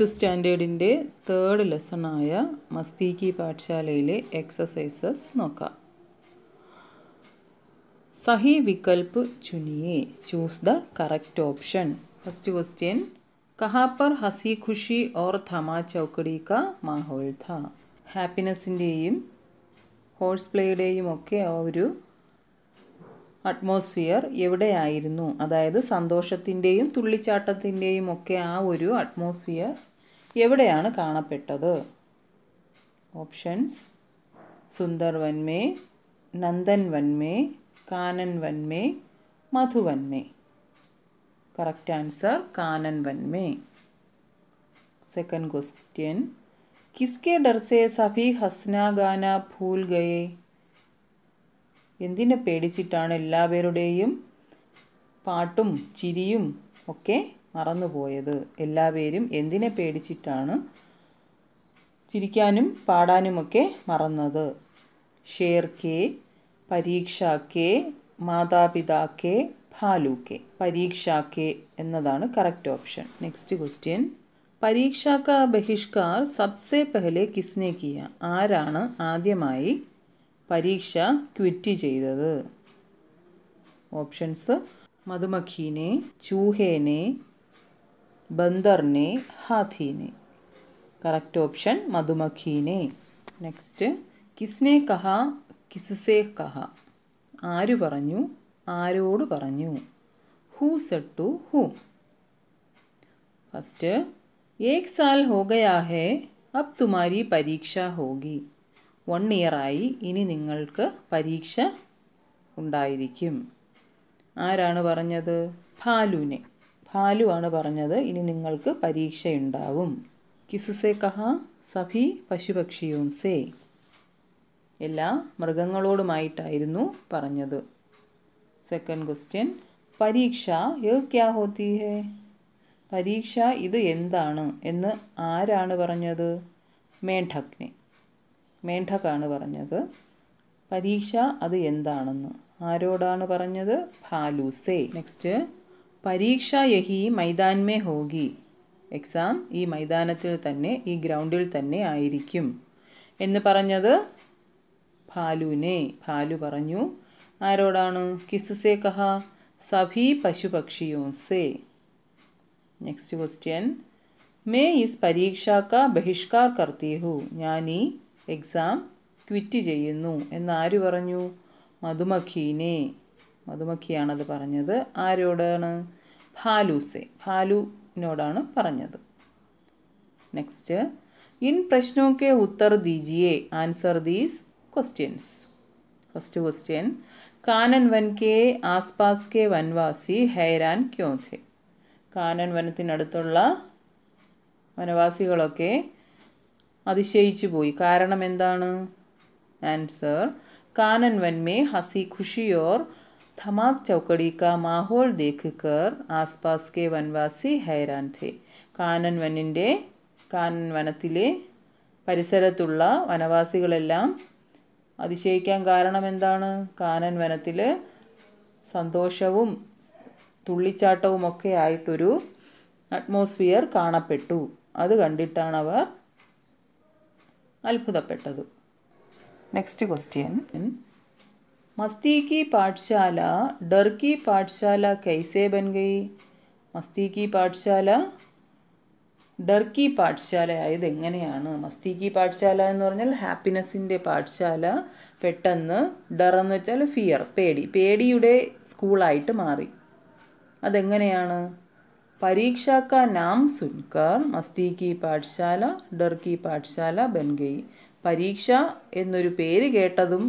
fifth സ്റ്റാൻഡേർഡിൻ്റെ third ലെസണായ മസ്തീക്കി പാഠശാലയിലെ എക്സസൈസസ് നോക്കാം സഹി വികൽപ്പ് ചുനിയെ choose the correct option first question കഹാപ്പർ ഹസി ഖുഷി ഓർ ധമാ ചൗക്കടി ക മാഹോൾ ധ ഹാപ്പിനെസ്സിൻ്റെയും ഹോഴ്സ് പ്ലേയുടെയും ഒക്കെ ആ ഒരു അറ്റ്മോസ്ഫിയർ എവിടെയായിരുന്നു അതായത് സന്തോഷത്തിൻ്റെയും തുള്ളിച്ചാട്ടത്തിൻ്റെയും ഒക്കെ ആ ഒരു അറ്റ്മോസ്ഫിയർ എവിടെയാണ് കാണപ്പെട്ടത് ഓപ്ഷൻസ് സുന്ദർ വൻമേ നന്ദൻ വൻമേ കാനൻ വൻമേ മധുവന്മേ കറക്റ്റ് ആൻസർ കാനൻ വൻമേ സെക്കൻഡ് ക്വസ്റ്റ്യൻ കിസ്കെ ഡർസേ സഫി ഹസ്ന ഗാന ഭൂൽ ഗയെ എന്തിനെ പേടിച്ചിട്ടാണ് എല്ലാവരുടെയും പാട്ടും ചിരിയും ഒക്കെ മറന്നുപോയത് എല്ലാവരും എന്തിനെ പേടിച്ചിട്ടാണ് ചിരിക്കാനും പാടാനുമൊക്കെ മറന്നത് ഷേർ കെ പരീക്ഷ കെ മാതാപിതാ കെ ഭാലു കെ പരീക്ഷ കെ എന്നതാണ് കറക്റ്റ് ഓപ്ഷൻ നെക്സ്റ്റ് ക്വസ്റ്റ്യൻ പരീക്ഷ ക ബഹിഷ്കാർ സബ്സെ പെഹലെ കിസ്നെ കിയ ആരാണ് ആദ്യമായി പരീക്ഷ ക്വിറ്റ് ചെയ്തത് ഓപ്ഷൻസ് മധുമഖീനെ ചൂഹേനെ ബന്ദറിനെ ഹാഥീനെ കറക്റ്റ് ഓപ്ഷൻ മധുമഖീനെ നെക്സ്റ്റ് കിസ്നെ കഹ കിസ്സെ കഹ ആര് പറഞ്ഞു ആരോട് പറഞ്ഞു who said to who first ഏക് സാൽ ഹോ ഗയാ ഹേ അബ് തുമാരി പരീക്ഷ ഹോഗി വൺ ഇയറായി ഇനി നിങ്ങൾക്ക് പരീക്ഷ ഉണ്ടായിരിക്കും ആരാണ് പറഞ്ഞത് ഭാലുനെ ഭാലുവാണ് പറഞ്ഞത് ഇനി നിങ്ങൾക്ക് പരീക്ഷയുണ്ടാവും കിസുസെ കഹ സഭി പശുപക്ഷിയോൻസെ എല്ലാ മൃഗങ്ങളോടുമായിട്ടായിരുന്നു പറഞ്ഞത് സെക്കൻഡ് ക്വസ്റ്റ്യൻ പരീക്ഷ യോ ക്യാ ഹോത്തി ഹേ പരീക്ഷ ഇത് എന്താണ് എന്ന് ആരാണ് പറഞ്ഞത് മേണ്ടക്നെ മേണ്ടക്കാണ് പറഞ്ഞത് പരീക്ഷ അത് എന്താണെന്ന് ആരോടാണ് പറഞ്ഞത് ഭാലൂസേ നെക്സ്റ്റ് പരീക്ഷ യഹി മൈതാൻമേ ഹോഗി എക്സാം ഈ മൈതാനത്തിൽ തന്നെ ഈ ഗ്രൗണ്ടിൽ തന്നെ ആയിരിക്കും എന്ന് പറഞ്ഞത് ഭാലുവിനെ ഭാലു പറഞ്ഞു ആരോടാണ് കിസ്സെ കഹ സഭി പശുപക്ഷിയോസേ നെക്സ്റ്റ് ക്വസ്റ്റ്യൻ മേ ഈസ് പരീക്ഷ ബഹിഷ്കാർ കർത്തിഹു ഞാൻ ഈ എക്സാം ക്വിറ്റ് ചെയ്യുന്നു എന്നാര് പറഞ്ഞു മധുമഖീനെ മധുമക്കിയാണത് പറഞ്ഞത് ആരോടാണ് ഭാലൂസെ ഭാലുവിനോടാണ് പറഞ്ഞത് നെക്സ്റ്റ് ഇൻ പ്രശ്നോക്കെ ഉത്തർ ദീജിയെ answer these questions first question കാനൻ വൻകെ ആസ്പാസ് കെ വൻവാസി ഹൈരാൻ ക്യോഥെ കാനൻ വനത്തിനടുത്തുള്ള വനവാസികളൊക്കെ അതിശയിച്ചു പോയി കാരണം എന്താണ് ആൻസർ കാനൻ വൻമേ ഹസി ഖുഷിയോർ थमाक चौकड़ी का माहौल देखकर ആസ്പാസ് കെ വൻവാസി ഹൈരാൻ थे കാനൻ വനിൻ്റെ കാനൻ വനത്തിലെ പരിസരത്തുള്ള വനവാസികളെല്ലാം അതിശയിക്കാൻ കാരണം എന്താണ് കാനൻ വനത്തിൽ സന്തോഷവും തുള്ളിച്ചാട്ടവുമൊക്കെ ആയിട്ടൊരു അറ്റ്മോസ്ഫിയർ കാണപ്പെട്ടു അത് കണ്ടിട്ടാണ് അവർ അത്ഭുതപ്പെട്ടത് നെക്സ്റ്റ് ക്വസ്റ്റ്യൻ मस्ती की पाठशाला डर की पाठशाला कैसे बन गई മസ്തി കി പാഠശാല ഡർക്കി പാഠശാല ആയത് എങ്ങനെയാണ് മസ്തി കി പാഠശാല എന്ന് പറഞ്ഞാൽ ഹാപ്പിനെസ്സിൻ്റെ പാഠശാല പെട്ടെന്ന് ഡർ എന്ന് വെച്ചാൽ ഫിയർ പേടി പേടിയുടെ സ്കൂളായിട്ട് മാറി അതെങ്ങനെയാണ് പരീക്ഷ കാ നാം സുൻകാർ മസ്തി കി പാഠശാല ഡർക്കി പാഠശാല ബൻഗയി പരീക്ഷ എന്നൊരു പേര് കേട്ടതും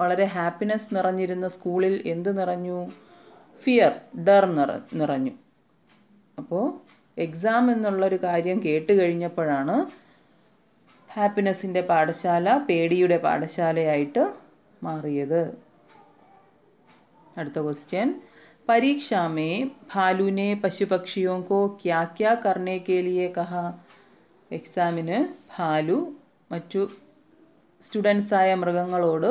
വളരെ ഹാപ്പിനെസ് നിറഞ്ഞിരുന്ന സ്കൂളിൽ എന്ത് നിറഞ്ഞു ഫിയർ ഡർ നിറ നിറഞ്ഞു അപ്പോൾ എക്സാം എന്നുള്ളൊരു കാര്യം കേട്ട് കഴിഞ്ഞപ്പോഴാണ് ഹാപ്പിനെസ്സിൻ്റെ പാഠശാല പേടിയുടെ പാഠശാലയായിട്ട് മാറിയത് അടുത്ത ക്വസ്റ്റ്യൻ പരീക്ഷാമേ മേ ഭാലുനെ പശുപക്ഷിയോ കോ ക്യാ കർണേ കെ കഹ എക്സാമിന് ഭാലു മറ്റു സ്റ്റുഡൻസായ മൃഗങ്ങളോട്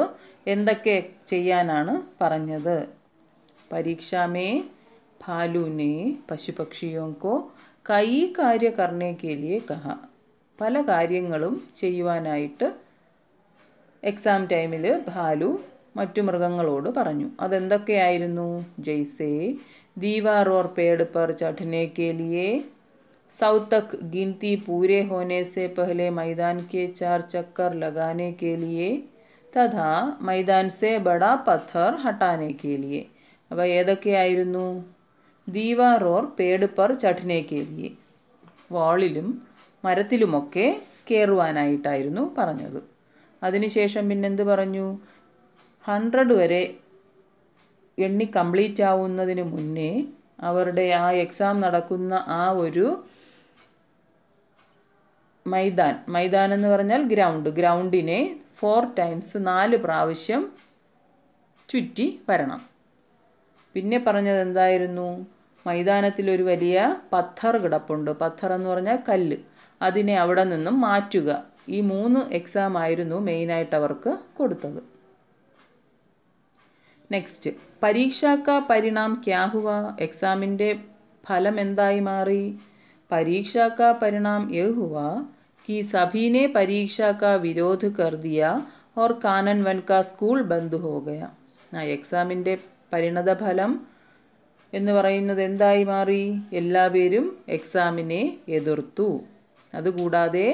എന്തൊക്കെ ചെയ്യാനാണ് പറഞ്ഞത് പരീക്ഷാമേ ഭാലുനെ പശുപക്ഷിയോക്കോ കൈ കാര്യ കർണേ കഹ പല കാര്യങ്ങളും ചെയ്യുവാനായിട്ട് എക്സാം ടൈമിൽ ഭാലു മറ്റു മൃഗങ്ങളോട് പറഞ്ഞു അതെന്തൊക്കെയായിരുന്നു ജയ്സേ ദീവാറോർ പേടുപ്പർ പേട് साउथ तक गिनती पूरे होने से पहले मैदान के चार चक्कर लगाने के लिए തഥാ മൈദാൻ സെ ബഡ പഥർ ഹട്ടാനേക്ക് ലിയെ അപ്പോൾ ഏതൊക്കെയായിരുന്നു ദീവാർ ഓർ പേട് പർ ചട്ടിനേക്ക് ലിയെ വാളിലും മരത്തിലുമൊക്കെ കയറുവാനായിട്ടായിരുന്നു പറഞ്ഞത് അതിനുശേഷം പിന്നെന്ത് പറഞ്ഞു ഹൺഡ്രഡ് വരെ എണ്ണി കംപ്ലീറ്റ് ആവുന്നതിന് മുന്നേ അവരുടെ ആ എക്സാം നടക്കുന്ന ആ ഒരു മൈതാൻ മൈതാൻ എന്ന് പറഞ്ഞാൽ ഗ്രൗണ്ട് ഗ്രൗണ്ടിനെ ഫോർ ടൈംസ് നാല് പ്രാവശ്യം ചുറ്റി വരണം പിന്നെ പറഞ്ഞത് എന്തായിരുന്നു മൈതാനത്തിലൊരു വലിയ പത്ഥർ കിടപ്പുണ്ട് പത്ഥർ എന്ന് പറഞ്ഞാൽ കല്ല് അതിനെ അവിടെ നിന്നും മാറ്റുക ഈ മൂന്ന് എക്സാം ആയിരുന്നു മെയിനായിട്ട് അവർക്ക് കൊടുത്തത് നെക്സ്റ്റ് പരീക്ഷാക്ക പരിണാം ക്യാ ഹുവ എക്സാമിൻ്റെ ഫലം എന്തായി മാറി പരീക്ഷാക്ക പരിണാം യഹുവ कि सभी ने परीक्षा का विरोध कर दिया और കാനൻ വൻ കാ സ്കൂൾ ബന്ദ് ഹോ ഗയ ആ എക്സാമിൻ്റെ പരിണതഫലം എന്ന് പറയുന്നത് എന്തായി മാറി എല്ലാ പേരും എക്സാമിനെ എതിർത്തു അതുകൂടാതെ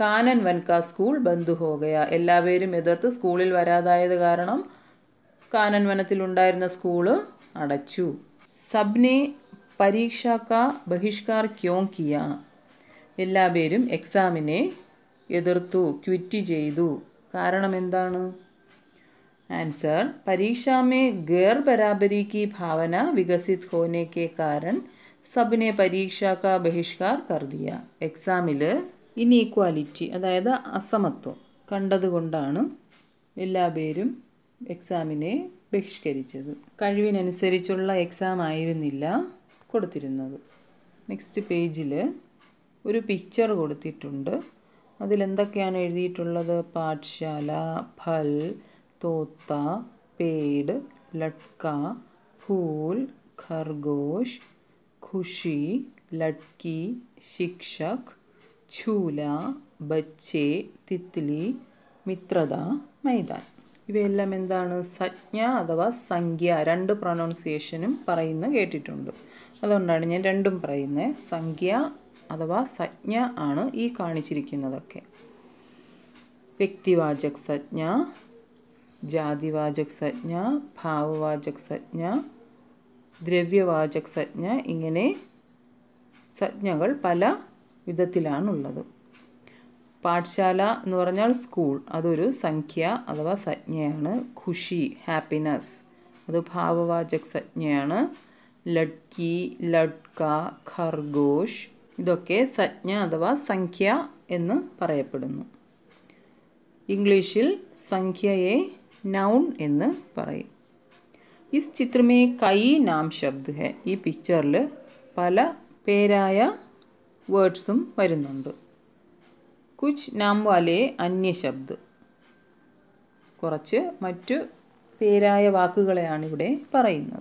കാനൻ വൻകാ സ്കൂൾ ബന്ധു ഹോകയ എല്ലാവരും എതിർത്ത് സ്കൂളിൽ വരാതായത് കാരണം കാനൻ വനത്തിലുണ്ടായിരുന്ന സ്കൂള് അടച്ചു സബ്നെ പരീക്ഷ കാ ബഹിഷ്കാർ ക്യോം കിയ പേരും എക്സാമിനെ എതിർത്തു ക്വിറ്റ് ചെയ്തു കാരണം എന്താണ് ആൻസർ പരീക്ഷാമേ ഗേർ गैर बराबरी ഭാവന भावना विकसित होने के कारण ബഹിഷ്കാർ കർദിയ എക്സാമിൽ ഇനീക്വാലിറ്റി അതായത് അസമത്വം കണ്ടതുകൊണ്ടാണ് എല്ലാ പേരും എക്സാമിനെ ബഹിഷ്കരിച്ചത് കഴിവിനനുസരിച്ചുള്ള എക്സാം ആയിരുന്നില്ല കൊടുത്തിരുന്നത് നെക്സ്റ്റ് പേജിൽ ഒരു പിക്ചർ കൊടുത്തിട്ടുണ്ട് അതിലെന്തൊക്കെയാണ് എഴുതിയിട്ടുള്ളത് പാഠശാല ഫൽ തോത്ത പേട് ലട്ക ഫൂൽ ഖർഗോഷ് ഖുഷി ലട്കി ശിക്ഷക് ഝൂല ബച്ചെ തിത്ലി മിത്രത മൈതാൻ ഇവയെല്ലാം എന്താണ് സജ്ഞ അഥവാ സംഖ്യ രണ്ട് പ്രൊനൗൺസിയേഷനും പറയുന്ന കേട്ടിട്ടുണ്ട് അതുകൊണ്ടാണ് ഞാൻ രണ്ടും പറയുന്നത് സംഖ്യ അഥവാ സജ്ഞ ആണ് ഈ കാണിച്ചിരിക്കുന്നതൊക്കെ വ്യക്തിവാചക് സജ്ഞ ജാതിവാചക് സജ്ഞ ഭാവവാചക് സജ്ഞ ദ്രവ്യവാചക് സജ്ഞ ഇങ്ങനെ സജ്ഞകൾ പല വിധത്തിലാണുള്ളത് പാഠശാല എന്ന് പറഞ്ഞാൽ സ്കൂൾ അതൊരു സംഖ്യ അഥവാ സജ്ഞയാണ് ഖുഷി ഹാപ്പിനെസ് അത് ഭാവവാചക് സജ്ഞയാണ് ലഡ്കി ലഡ്ക ഖർഗോഷ് ഇതൊക്കെ സജ്ഞ അഥവാ സംഖ്യ എന്ന് പറയപ്പെടുന്നു ഇംഗ്ലീഷിൽ സംഖ്യയെ നൗൺ എന്ന് പറയും ഇസ് ചിത്രമേ കൈ നാം ശബ്ദ ഈ പിക്ചറിൽ പല പേരായ വേർഡ്സും വരുന്നുണ്ട് കുച്ച് നാം വാലെ അന്യ ശബ്ദ കുറച്ച് മറ്റു പേരായ വാക്കുകളെയാണ് ഇവിടെ പറയുന്നത്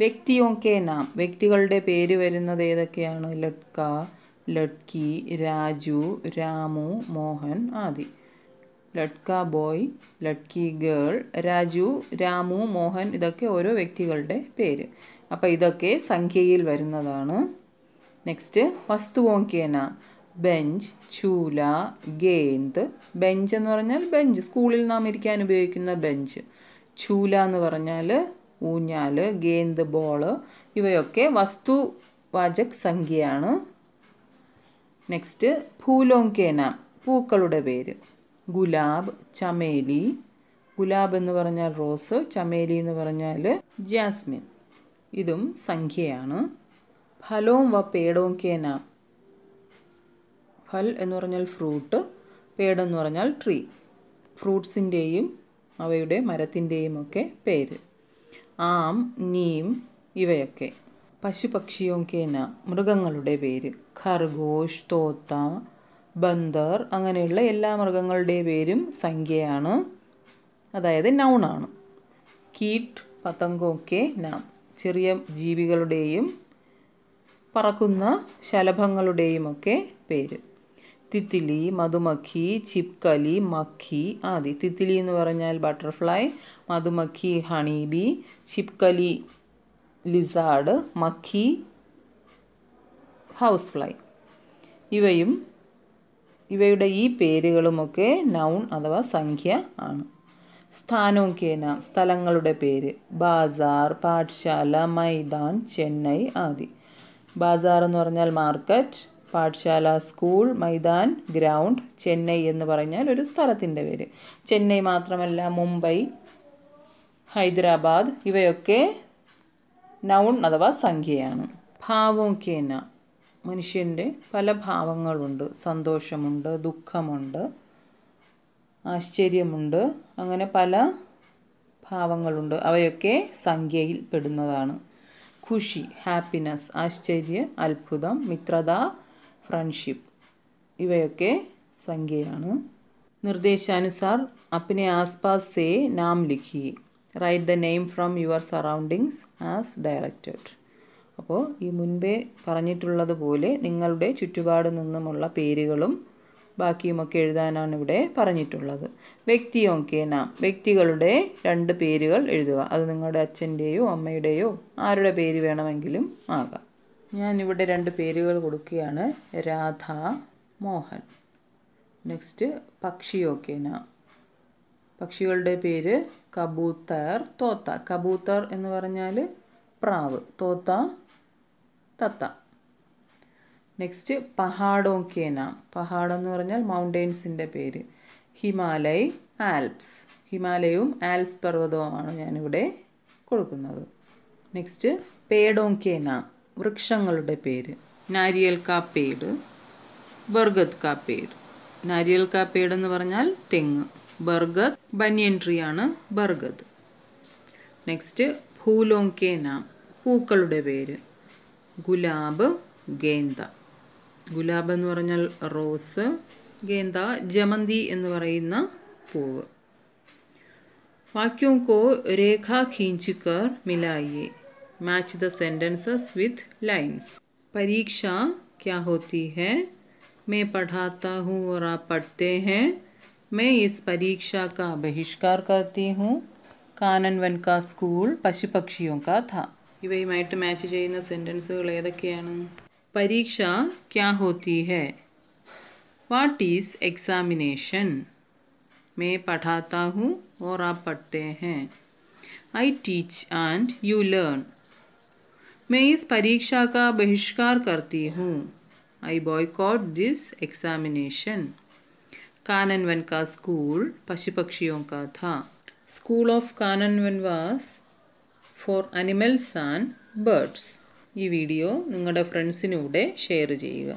വ്യക്തിയൊക്കെ നാം വ്യക്തികളുടെ പേര് വരുന്നത് ഏതൊക്കെയാണ് ലഡ്ക ലഡ്കി രാജു രാമു മോഹൻ ആദി ലഡ്ക ബോയ് ലഡ്കി ഗേൾ രാജു രാമു മോഹൻ ഇതൊക്കെ ഓരോ വ്യക്തികളുടെ പേര് അപ്പോൾ ഇതൊക്കെ സംഖ്യയിൽ വരുന്നതാണ് നെക്സ്റ്റ് വസ്തു നാം ബെഞ്ച് ചൂല ഗേന്ത് ബെഞ്ച് എന്ന് പറഞ്ഞാൽ ബെഞ്ച് സ്കൂളിൽ നാം ഇരിക്കാൻ ഉപയോഗിക്കുന്ന ബെഞ്ച് ചൂല എന്ന് പറഞ്ഞാൽ ഊഞ്ഞാൽ ഗേന്ത് ബോള് ഇവയൊക്കെ വസ്തുവാചക് സംഖ്യയാണ് നെക്സ്റ്റ് ഫൂലോങ് പൂക്കളുടെ പേര് ഗുലാബ് ചമേലി ഗുലാബ് എന്ന് പറഞ്ഞാൽ റോസ് ചമേലി എന്ന് പറഞ്ഞാൽ ജാസ്മിൻ ഇതും സംഖ്യയാണ് ഫലോം വ പേടോം ഫൽ എന്ന് പറഞ്ഞാൽ ഫ്രൂട്ട് പേടെന്ന് പറഞ്ഞാൽ ട്രീ ഫ്രൂട്ട്സിൻ്റെയും അവയുടെ മരത്തിൻ്റെയും ഒക്കെ പേര് ആം നീം ഇവയൊക്കെ പശുപക്ഷിയോക്കേന മൃഗങ്ങളുടെ പേര് ഖർഗോഷ് തോത്ത ബന്ദർ അങ്ങനെയുള്ള എല്ലാ മൃഗങ്ങളുടെ പേരും സംഖ്യയാണ് അതായത് നൗണാണ് കീട്ട് പതങ്കോക്കെ നാം ചെറിയ ജീവികളുടെയും പറക്കുന്ന ശലഭങ്ങളുടെയുമൊക്കെ പേര് തിത്തിലി മധുമക്കി ചിപ്കലി മക്കി ആദി തിത്തിലി എന്ന് പറഞ്ഞാൽ ബട്ടർഫ്ലൈ മധുമക്കി ഹണീബി ചിപ്കലി ലിസാർഡ് മക്കി ഹൗസ് ഫ്ലൈ ഇവയും ഇവയുടെ ഈ പേരുകളുമൊക്കെ നൗൺ അഥവാ സംഖ്യ ആണ് സ്ഥാനോക്കേന സ്ഥലങ്ങളുടെ പേര് ബാസാർ പാഠശാല മൈതാൻ ചെന്നൈ ആദി ബാസാർ എന്ന് പറഞ്ഞാൽ മാർക്കറ്റ് പാഠശാല സ്കൂൾ മൈതാൻ ഗ്രൗണ്ട് ചെന്നൈ എന്ന് പറഞ്ഞാൽ ഒരു സ്ഥലത്തിൻ്റെ പേര് ചെന്നൈ മാത്രമല്ല മുംബൈ ഹൈദരാബാദ് ഇവയൊക്കെ നൗൺ അഥവാ സംഖ്യയാണ് ഭാവോക്കേന മനുഷ്യൻ്റെ പല ഭാവങ്ങളുണ്ട് സന്തോഷമുണ്ട് ദുഃഖമുണ്ട് ആശ്ചര്യമുണ്ട് അങ്ങനെ പല ഭാവങ്ങളുണ്ട് അവയൊക്കെ സംഖ്യയിൽ പെടുന്നതാണ് ഖുഷി ഹാപ്പിനെസ് ആശ്ചര്യം അത്ഭുതം മിത്രത ഫ്രണ്ട്ഷിപ്പ് ഇവയൊക്കെ സംഖ്യയാണ് നിർദ്ദേശാനുസാർ അപ്പിനെ ആസ്പാസ് സേ നാം ലിഖി write the name from your surroundings as directed അപ്പോൾ ഈ മുൻപേ പറഞ്ഞിട്ടുള്ളതുപോലെ നിങ്ങളുടെ ചുറ്റുപാട് നിന്നുമുള്ള പേരുകളും ബാക്കിയുമൊക്കെ എഴുതാനാണ് ഇവിടെ പറഞ്ഞിട്ടുള്ളത് വ്യക്തിയൊക്കെ നാം വ്യക്തികളുടെ രണ്ട് പേരുകൾ എഴുതുക അത് നിങ്ങളുടെ അച്ഛൻ്റെയോ അമ്മയുടെയോ ആരുടെ പേര് വേണമെങ്കിലും ആകാം ഞാനിവിടെ രണ്ട് പേരുകൾ കൊടുക്കുകയാണ് രാധ മോഹൻ നെക്സ്റ്റ് പക്ഷിയോക്കേന പക്ഷികളുടെ പേര് കബൂത്തർ തോത്ത കബൂത്തർ എന്ന് പറഞ്ഞാൽ പ്രാവ് തോത്ത തത്ത നെക്സ്റ്റ് പഹാഡോക്കേന പഹാഡ് എന്ന് പറഞ്ഞാൽ മൗണ്ടെയ്ൻസിൻ്റെ പേര് ഹിമാലയ് ആൽപ്സ് ഹിമാലയവും ആൽപ്സ് പർവ്വതവുമാണ് ഞാനിവിടെ കൊടുക്കുന്നത് നെക്സ്റ്റ് പേഡോങ്കേന വൃക്ഷങ്ങളുടെ പേര് നാരിയൽ കാ ബർഗത് കാ നാരിയൽ കാ എന്ന് പറഞ്ഞാൽ തെങ്ങ് ബർഗത് ബനിയൻ ട്രീ ആണ് ബർഗത് നെക്സ്റ്റ് ഫൂലോങ് പൂക്കളുടെ പേര് ഗുലാബ് ഗേന്ത ഗുലാബ് എന്ന് പറഞ്ഞാൽ റോസ് ഗേന്ത ജമന്തി എന്ന് പറയുന്ന പൂവ് വാക്യവും കോ രേഖ ഖീഞ്ചിക്കർ മിലായിയേ match the sentences with lines परीक्षा क्या होती है मैं पढ़ाता हूँ और आप पढ़ते हैं मैं इस परीक्षा का बहिष्कार करती हूँ कानन वन का स्कूल पशु पक्षियों का था इवेट मैच सेंटेंस परीक्षा क्या होती है वाट इस एक्सामेशन मैं पढ़ाता हूँ और आप पढ़ते हैं I teach and you learn मैं इस परीक्षा का बहिष्कार करती हूँ आई बॉयकॉट दिस एग्जामिनेशन काननवन का स्कूल पशु पक्षियों का था स्कूल ऑफ काननवन वास ഫോർ അനിമൽസ് ആൻഡ് ബേർഡ്സ് ഈ വീഡിയോ നിങ്ങളുടെ ഫ്രണ്ട്സിനൂടെ